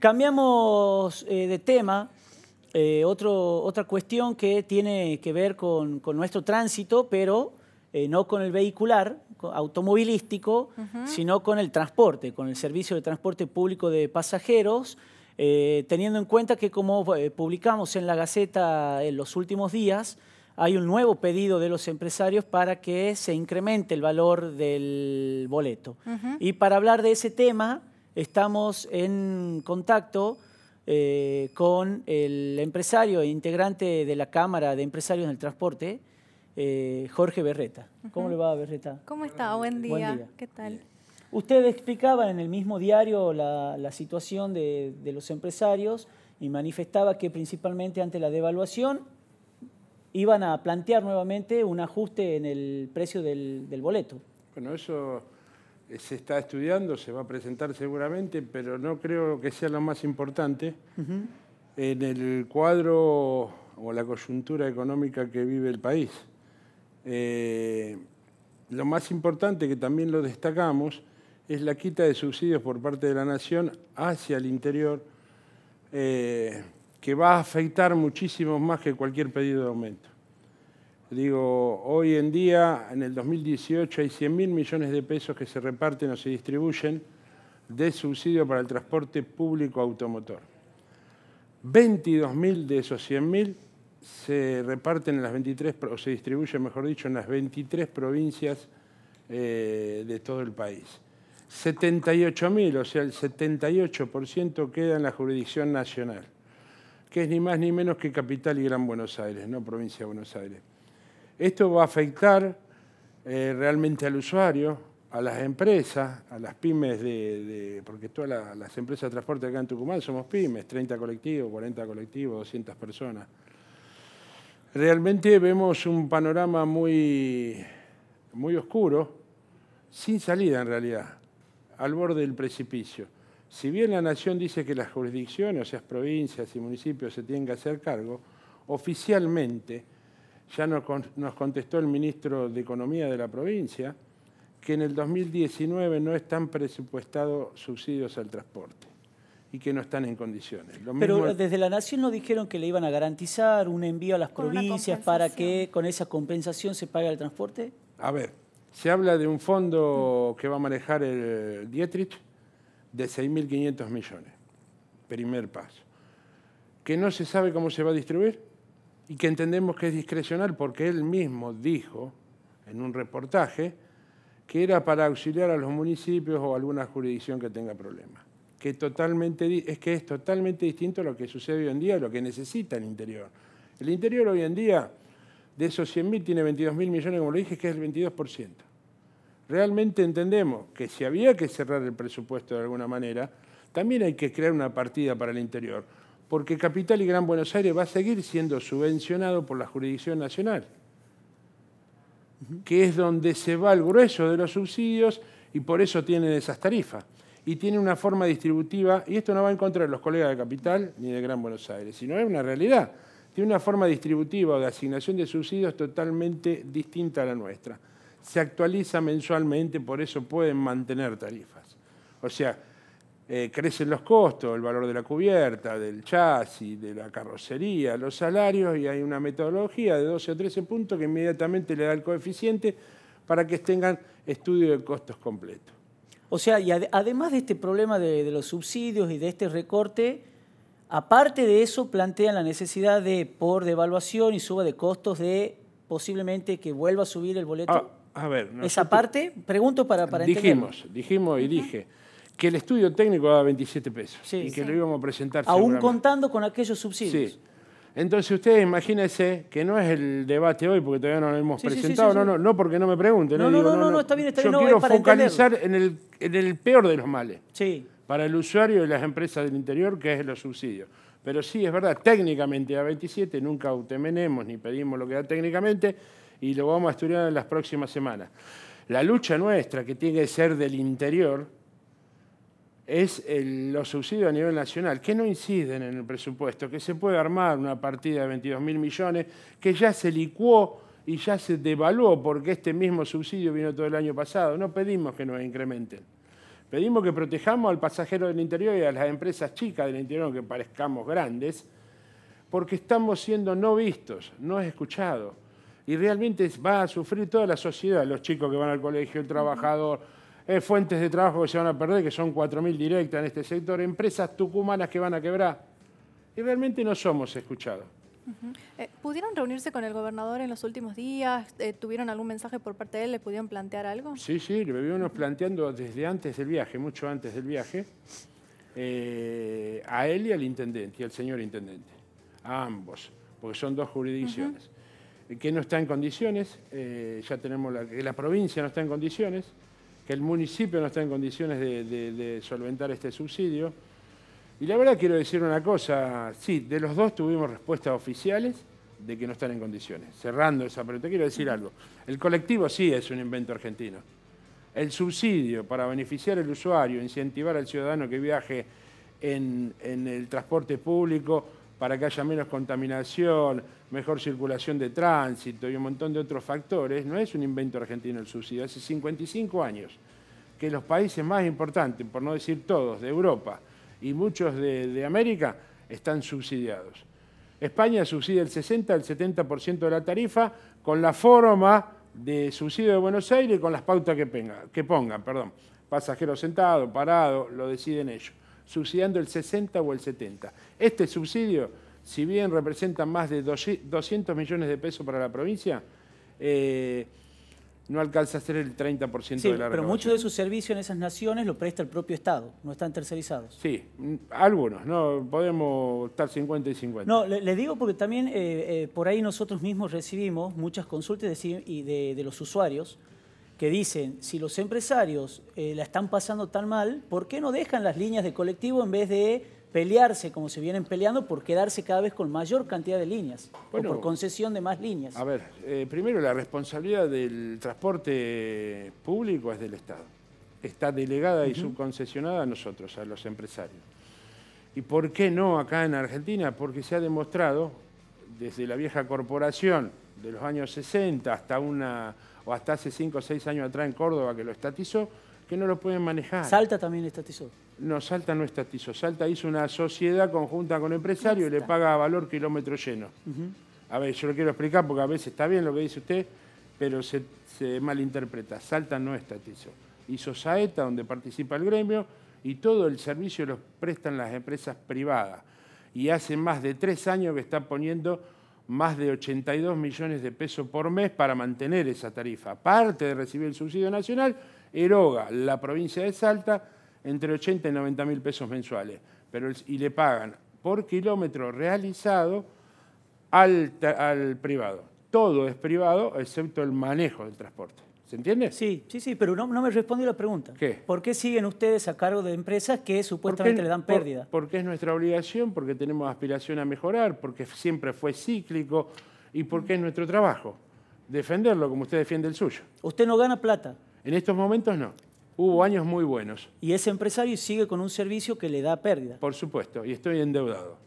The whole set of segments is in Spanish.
Cambiamos eh, de tema. Eh, otra cuestión que tiene que ver con, nuestro tránsito, pero eh, no con el vehicular automovilístico, sino con el transporte, con el servicio de transporte público de pasajeros, teniendo en cuenta que como publicamos en la Gaceta en los últimos días, hay un nuevo pedido de los empresarios para que se incremente el valor del boleto. Y para hablar de ese tema estamos en contacto eh, con el empresario e integrante de la Cámara de Empresarios del Transporte, eh, Jorge Berreta. ¿Cómo le va, Berreta? ¿Cómo está? Buen día. ¿Qué tal? Usted explicaba en el mismo diario la, situación de, los empresarios y manifestaba que principalmente ante la devaluación iban a plantear nuevamente un ajuste en el precio del, del boleto. Bueno, eso eh, se está estudiando, se va a presentar seguramente, pero no creo que sea lo más importante en el cuadro o la coyuntura económica que vive el país. Eh, lo más importante, que también lo destacamos, es la quita de subsidios por parte de la Nación hacia el interior, eh, que va a afectar muchísimo más que cualquier pedido de aumento. Digo, hoy en día, en el 2018, hay 100 millones de pesos que se reparten o se distribuyen de subsidio para el transporte público automotor. 22.000 de esos 100.000 se reparten en las 23, o se distribuyen, mejor dicho, en las 23 provincias eh, de todo el país. 78 o sea, el 78% queda en la jurisdicción nacional, que es ni más ni menos que Capital y Gran Buenos Aires, no Provincia de Buenos Aires. Esto va a afectar eh, realmente al usuario, a las empresas, a las pymes, de, porque todas las empresas de transporte acá en Tucumán somos pymes, 30 colectivos, 40 colectivos, 200 personas. Realmente vemos un panorama muy, muy oscuro, sin salida en realidad, al borde del precipicio. Si bien la Nación dice que las jurisdicciones, o sea, provincias y municipios, se tienen que hacer cargo, oficialmente ya nos, contestó el ministro de Economía de la provincia que en el 2019 no están presupuestados subsidios al transporte y que no están en condiciones. Pero desde la Nación no dijeron que le iban a garantizar un envío a las provincias para que con esa compensación se pague el transporte. A ver, se habla de un fondo que va a manejar el Dietrich de 6.500 millones, primer paso, que no se sabe cómo se va a distribuir, y que entendemos que es discrecional porque él mismo dijo en un reportaje que era para auxiliar a los municipios o alguna jurisdicción que tenga problemas. Que totalmente, es que es totalmente distinto a lo que sucede hoy en día, a lo que necesita el interior. El interior hoy en día, de esos 100.000, tiene 22.000 millones, como lo dije, que es el 22%. Realmente entendemos que si había que cerrar el presupuesto de alguna manera, también hay que crear una partida para el interior porque Capital y Gran Buenos Aires va a seguir siendo subvencionado por la jurisdicción nacional, que es donde se va el grueso de los subsidios y por eso tienen esas tarifas. Y tiene una forma distributiva, y esto no va en contra de los colegas de Capital ni de Gran Buenos Aires, sino es una realidad. Tiene una forma distributiva o de asignación de subsidios totalmente distinta a la nuestra. Se actualiza mensualmente, por eso pueden mantener tarifas. O sea, eh, crecen los costos, el valor de la cubierta, del chasis, de la carrocería, los salarios, y hay una metodología de 12 o 13 puntos que inmediatamente le da el coeficiente para que tengan estudio de costos completo. O sea, y además de este problema de, los subsidios y de este recorte, aparte de eso plantean la necesidad de, por devaluación y suba de costos, de posiblemente que vuelva a subir el boleto. Ah, a ver, esa parte, pregunto para, entender. Dijimos, dijimos y dije que el estudio técnico da 27 pesos y que lo íbamos a presentar. Aún contando con aquellos subsidios. Sí. Entonces ustedes imagínense que no es el debate hoy porque todavía no lo hemos presentado, no, no, no porque no me pregunten. No, no, no, no, está bien, está bien. Yo quiero para focalizar en el, en el, peor de los males. Sí. Para el usuario y las empresas del interior, que es los subsidios. Pero sí, es verdad, técnicamente da 27 nunca autemenemos ni pedimos lo que da técnicamente y lo vamos a estudiar en las próximas semanas. La lucha nuestra, que tiene que ser del interior, es los subsidios a nivel nacional, que no inciden en el presupuesto, que se puede armar una partida de 22 mil millones, que ya se licuó y ya se devaluó porque este mismo subsidio vino todo el año pasado. No pedimos que nos incrementen. Pedimos que protejamos al pasajero del interior y a las empresas chicas del interior, aunque parezcamos grandes, porque estamos siendo no vistos, no escuchados. Y realmente va a sufrir toda la sociedad, los chicos que van al colegio, el trabajador eh, fuentes de trabajo que se van a perder, que son 4.000 directas en este sector, empresas tucumanas que van a quebrar. Y realmente no somos escuchados. Eh, ¿Pudieron reunirse con el gobernador en los últimos días? Eh, ¿Tuvieron algún mensaje por parte de él? ¿Le pudieron plantear algo? Sí, sí, lo vivimos planteando desde antes del viaje, mucho antes del viaje, a él y al intendente, y al señor intendente, a ambos, porque son dos jurisdicciones. Que no está en condiciones, ya tenemos la provincia no está en condiciones, que el municipio no está en condiciones de, solventar este subsidio. Y la verdad quiero decir una cosa, sí, de los dos tuvimos respuestas oficiales de que no están en condiciones. Cerrando esa pregunta, quiero decir algo. El colectivo sí es un invento argentino. El subsidio para beneficiar al usuario, incentivar al ciudadano que viaje en el transporte público, para que haya menos contaminación, mejor circulación de tránsito y un montón de otros factores, no es un invento argentino el subsidio. Hace 55 años que los países más importantes, por no decir todos, de Europa y muchos de, América, están subsidiados. España subsidia el 60 al 70% de la tarifa con la forma de subsidio de Buenos Aires y con las pautas que, pongan. Perdón. Pasajero sentado, parado, lo deciden ellos subsidiando el 60 o el 70. Este subsidio, si bien representa más de 200 millones de pesos para la provincia, eh, no alcanza a ser el 30% de la pero muchos de sus servicios en esas naciones lo presta el propio Estado, no están tercerizados. Sí, mm, algunos, no podemos estar 50 y 50. No, le, digo porque también eh, eh, por ahí nosotros mismos recibimos muchas consultas de, de los usuarios que dicen, si los empresarios eh, la están pasando tan mal, ¿por qué no dejan las líneas de colectivo en vez de pelearse como se vienen peleando por quedarse cada vez con mayor cantidad de líneas o por concesión de más líneas? A ver, eh, primero la responsabilidad del transporte público es del Estado. Está delegada y subconcesionada a nosotros, a los empresarios. ¿Y por qué no acá en Argentina? Porque se ha demostrado desde la vieja corporación de los años 60 hasta una o hasta hace 5 o 6 años atrás en Córdoba que lo estatizó, que no lo pueden manejar. ¿Salta también estatizó? No, Salta no estatizó. Salta hizo una sociedad conjunta con empresarios y le paga a valor kilómetro lleno. A ver, yo lo quiero explicar porque a veces está bien lo que dice usted, pero se, se malinterpreta. Salta no estatizó. Hizo Saeta, donde participa el gremio, y todo el servicio lo prestan las empresas privadas. Y hace más de tres años que está poniendo más de 82 millones de pesos por mes para mantener esa tarifa. Aparte de recibir el subsidio nacional, eroga la provincia de Salta entre 80 y 90 mil pesos mensuales. Pero, y le pagan por kilómetro realizado al privado. Todo es privado excepto el manejo del transporte. ¿Se entiende? Sí, sí, sí, pero no, me respondió la pregunta. ¿Por qué siguen ustedes a cargo de empresas que supuestamente le dan pérdida? porque es nuestra obligación, porque tenemos aspiración a mejorar, porque siempre fue cíclico y porque es nuestro trabajo defenderlo como usted defiende el suyo. ¿Usted no gana plata? En estos momentos no. Hubo años muy buenos. Y ese empresario sigue con un servicio que le da pérdida. Por supuesto, y estoy endeudado.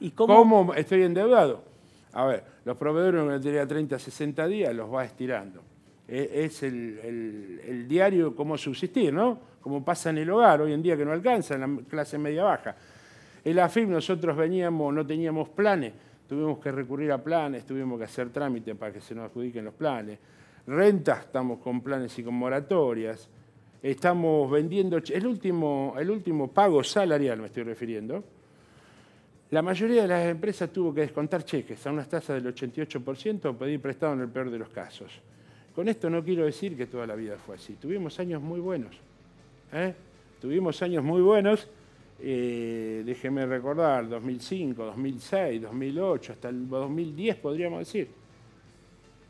¿Y cómo? estoy endeudado? A ver, los proveedores me una 30 a 60 días los va estirando. E-, es el, diario cómo subsistir, ¿no? Como pasa en el hogar, hoy en día que no alcanza, en la clase media-baja. la AFIP nosotros veníamos, no teníamos planes, tuvimos que recurrir a planes, tuvimos que hacer trámites para que se nos adjudiquen los planes. Rentas, estamos con planes y con moratorias. Estamos vendiendo, el último, el último pago salarial me estoy refiriendo, la mayoría de las empresas tuvo que descontar cheques a unas tasas del 88% o pedir prestado en el peor de los casos. Con esto no quiero decir que toda la vida fue así. Tuvimos años muy buenos. ¿eh? Tuvimos años muy buenos. Eh, déjeme recordar, 2005, 2006, 2008, hasta el 2010 podríamos decir.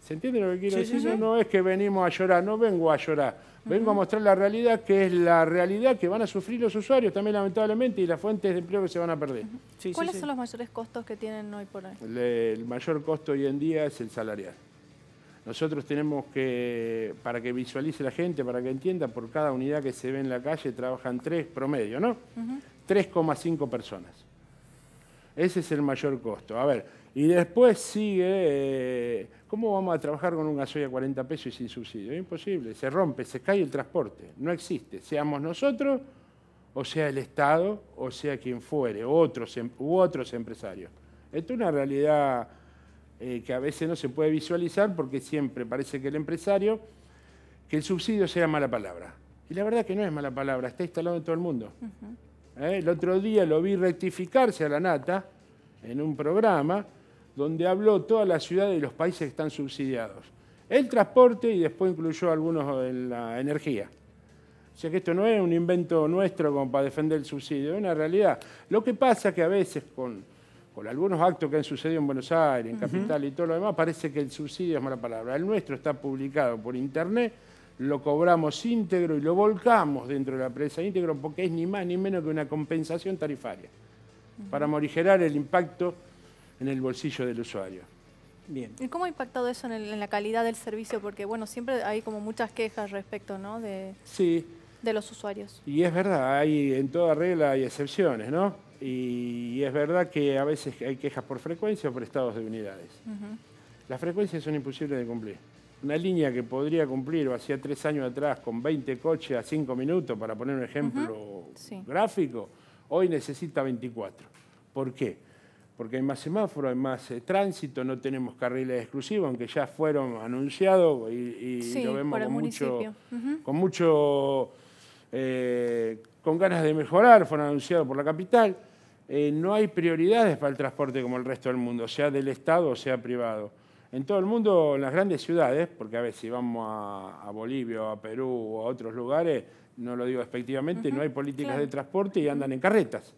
¿Se entiende lo que quiero decir? No es que venimos a llorar, no vengo a llorar. Vengo a mostrar la realidad, que es la realidad que van a sufrir los usuarios también, lamentablemente, y las fuentes de empleo que se van a perder. ¿Cuáles son los mayores costos que tienen hoy por hoy? el mayor costo hoy en día es el salarial. Nosotros tenemos que, para que visualice la gente, para que entienda, por cada unidad que se ve en la calle trabajan tres promedio, ¿no? 3,5 personas. Ese es el mayor costo. A ver, y después sigue, eh, ¿cómo vamos a trabajar con un gasoil a 40 pesos y sin subsidio? imposible, se rompe, se cae el transporte, no existe. Seamos nosotros, o sea el Estado, o sea quien fuere, otros, em, u otros empresarios. Esto es una realidad eh, que a veces no se puede visualizar porque siempre parece que el empresario, que el subsidio sea mala palabra. Y la verdad que no es mala palabra, está instalado en todo el mundo. Eh, el otro día lo vi rectificarse a la nata en un programa donde habló toda la ciudad y los países que están subsidiados. El transporte y después incluyó algunos en la energía. O sea que esto no es un invento nuestro como para defender el subsidio, es una realidad. Lo que pasa que a veces con por algunos actos que han sucedido en Buenos Aires, en Capital y todo lo demás, parece que el subsidio es mala palabra. El nuestro está publicado por internet, lo cobramos íntegro y lo volcamos dentro de la prensa íntegro porque es ni más ni menos que una compensación tarifaria para morigerar el impacto en el bolsillo del usuario. ¿Y cómo ha impactado eso en, la calidad del servicio? Porque bueno, siempre hay como muchas quejas respecto, ¿no? De, de los usuarios. Y es verdad, hay en toda regla hay excepciones, ¿no? y es verdad que a veces hay quejas por frecuencia o por estados de unidades. Las frecuencias son imposibles de cumplir. Una línea que podría cumplir, o hacía tres años atrás, con 20 coches a cinco minutos, para poner un ejemplo gráfico, hoy necesita 24. ¿Por qué? Porque hay más semáforos, hay más eh, tránsito, no tenemos carriles exclusivos, aunque ya fueron anunciados y, lo vemos con mucho eh, con ganas de mejorar, fueron anunciados por la capital. Eh, no hay prioridades para el transporte como el resto del mundo, sea del Estado o sea privado. En todo el mundo, en las grandes ciudades, porque a veces si vamos a, Bolivia o a Perú o a otros lugares, no lo digo efectivamente, no hay políticas de transporte y andan en carretas.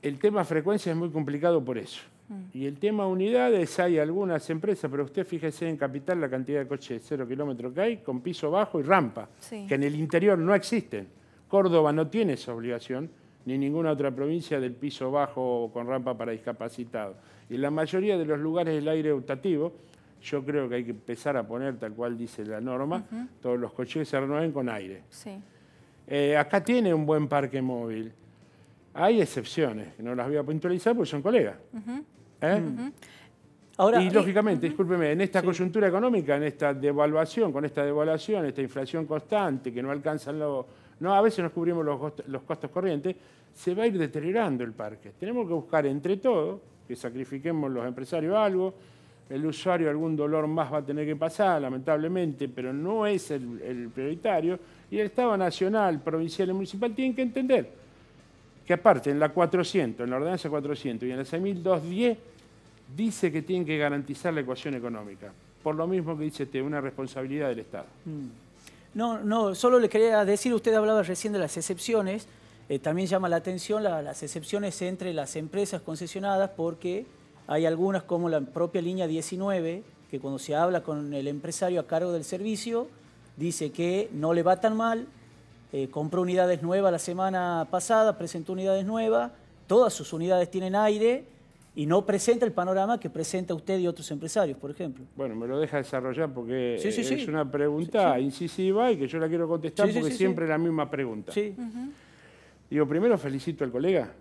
El tema frecuencia es muy complicado por eso. Mm. Y el tema unidades, hay algunas empresas, pero usted fíjese en Capital la cantidad de coches de cero kilómetros que hay, con piso bajo y rampa, que en el interior no existen. Córdoba no tiene esa obligación, ni ninguna otra provincia del piso bajo con rampa para discapacitados. Y en la mayoría de los lugares del aire optativo, yo creo que hay que empezar a poner, tal cual dice la norma, todos los coches se renueven con aire. Eh, acá tiene un buen parque móvil. Hay excepciones, no las voy a puntualizar porque son colegas. ¿Eh? y lógicamente, discúlpeme, en esta coyuntura económica, en esta devaluación, con esta devaluación, esta inflación constante, que no alcanzan los... No, a veces nos cubrimos los, costos, los costos corrientes, se va a ir deteriorando el parque. Tenemos que buscar entre todos, que sacrifiquemos los empresarios algo, el usuario algún dolor más va a tener que pasar, lamentablemente, pero no es el, el prioritario, y el Estado Nacional, Provincial y Municipal tienen que entender que aparte en la 400, en la ordenanza 400 y en la 6210 dice que tienen que garantizar la ecuación económica, por lo mismo que dice este, una responsabilidad del Estado. Mm. No, no, solo le quería decir, usted hablaba recién de las excepciones, eh, también llama la atención las excepciones entre las empresas concesionadas porque hay algunas como la propia línea 19, que cuando se habla con el empresario a cargo del servicio, dice que no le va tan mal, eh, compró unidades nuevas la semana pasada, presentó unidades nuevas, todas sus unidades tienen aire y no presenta el panorama que presenta usted y otros empresarios, por ejemplo. Bueno, me lo deja desarrollar porque es una pregunta incisiva y que yo la quiero contestar porque siempre es la misma pregunta. Digo, primero felicito al colega,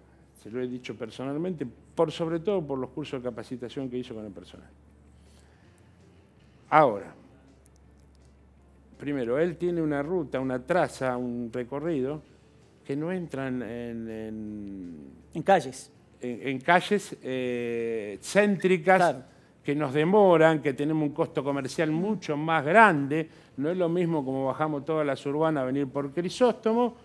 se lo he dicho personalmente, por sobre todo por los cursos de capacitación que hizo con el personal. Ahora, primero, él tiene una ruta, una traza, un recorrido, que no entran en... En, calles. En, calles eh, céntricas que nos demoran, que tenemos un costo comercial mucho más grande. No es lo mismo como bajamos todas las urbanas a venir por Crisóstomo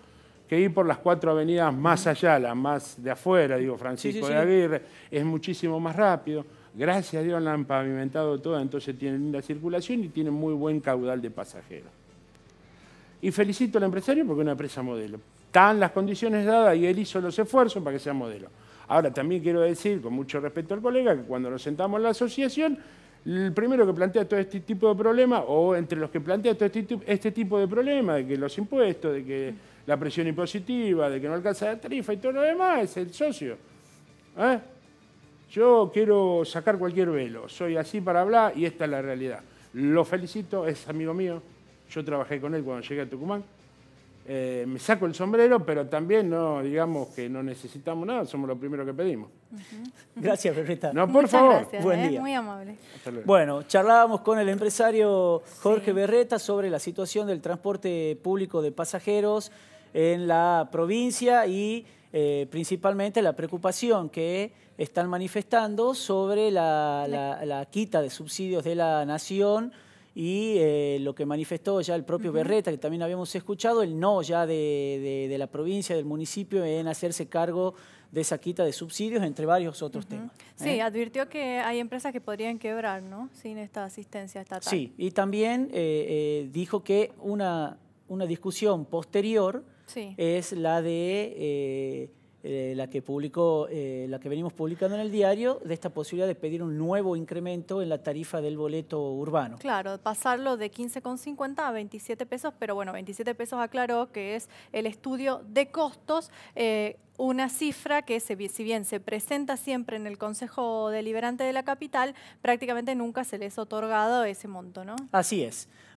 que ir por las cuatro avenidas más allá, las más de afuera, digo, Francisco de Aguirre, es muchísimo más rápido. Gracias a Dios la han pavimentado toda, entonces tienen linda circulación y tienen muy buen caudal de pasajeros. Y felicito al empresario porque es una empresa modelo. Están las condiciones dadas y él hizo los esfuerzos para que sea modelo. Ahora, también quiero decir, con mucho respeto al colega, que cuando nos sentamos en la asociación, el primero que plantea todo este tipo de problemas, o entre los que plantea todo este, este tipo de problemas, de que los impuestos, de que la presión impositiva, de que no alcanza la tarifa y todo lo demás, es el socio. ¿Eh? Yo quiero sacar cualquier velo, soy así para hablar y esta es la realidad. Lo felicito, es amigo mío, yo trabajé con él cuando llegué a Tucumán. Eh, me saco el sombrero, pero también no digamos que no necesitamos nada, somos lo primero que pedimos. Gracias, Berreta. No, por favor. Eh, muy amable. Bueno, charlábamos con el empresario Jorge Berreta sobre la situación del transporte público de pasajeros en la provincia y eh, principalmente la preocupación que están manifestando sobre la, la, quita de subsidios de la nación y eh, lo que manifestó ya el propio Berreta, que también habíamos escuchado, el no ya de, de, la provincia, del municipio, en hacerse cargo de esa quita de subsidios, entre varios otros temas. ¿eh? Sí, advirtió que hay empresas que podrían quebrar, ¿no? Sin esta asistencia estatal. Sí, y también dijo que una, una discusión posterior es la de eh, eh, la, que publicó, eh, la que venimos publicando en el diario, de esta posibilidad de pedir un nuevo incremento en la tarifa del boleto urbano. Claro, pasarlo de 15,50 a 27 pesos, pero bueno, 27 pesos aclaró que es el estudio de costos. una cifra que, se, si bien se presenta siempre en el Consejo Deliberante de la Capital, prácticamente nunca se les ha otorgado ese monto, ¿no? Así es.